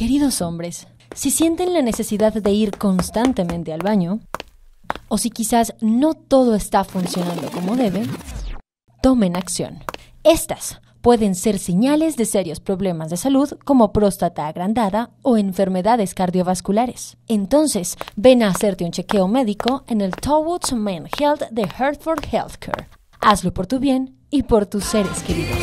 Queridos hombres, si sienten la necesidad de ir constantemente al baño, o si quizás no todo está funcionando como debe, tomen acción. Estas pueden ser señales de serios problemas de salud como próstata agrandada o enfermedades cardiovasculares. Entonces, ven a hacerte un chequeo médico en el Towards Men Health de Hertford Healthcare. Hazlo por tu bien y por tus seres queridos.